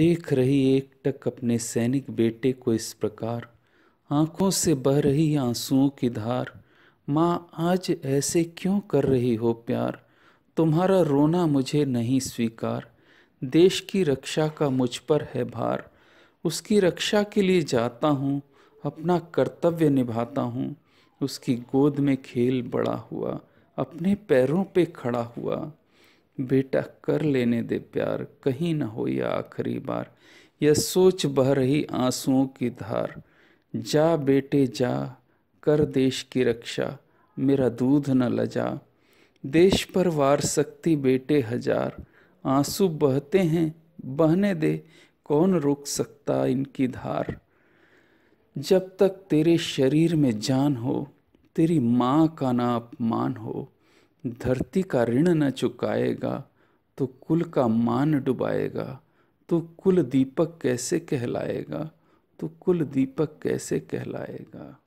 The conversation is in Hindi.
देख रही एकटक अपने सैनिक बेटे को इस प्रकार आंखों से बह रही आंसुओं की धार माँ आज ऐसे क्यों कर रही हो प्यार तुम्हारा रोना मुझे नहीं स्वीकार देश की रक्षा का मुझ पर है भार उसकी रक्षा के लिए जाता हूँ अपना कर्तव्य निभाता हूँ उसकी गोद में खेल बड़ा हुआ अपने पैरों पे खड़ा हुआ बेटा कर लेने दे प्यार कहीं ना हो या आखिरी बार यह सोच बह रही आंसुओं की धार जा बेटे जा कर देश की रक्षा मेरा दूध न लजा देश पर वार सकती बेटे हजार आंसू बहते हैं बहने दे कौन रोक सकता इनकी धार जब तक तेरे शरीर में जान हो तेरी माँ का ना अपमान हो धरती का ऋण न चुकाएगा तो कुल का मान डुबाएगा तो कुल दीपक कैसे कहलाएगा तो कुल दीपक कैसे कहलाएगा